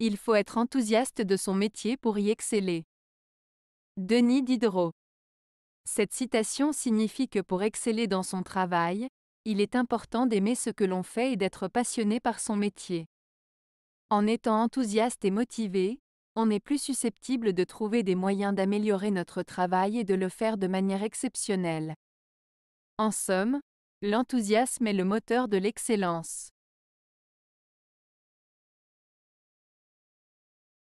Il faut être enthousiaste de son métier pour y exceller. Denis Diderot. Cette citation signifie que pour exceller dans son travail, il est important d'aimer ce que l'on fait et d'être passionné par son métier. En étant enthousiaste et motivé, on est plus susceptible de trouver des moyens d'améliorer notre travail et de le faire de manière exceptionnelle. En somme, l'enthousiasme est le moteur de l'excellence.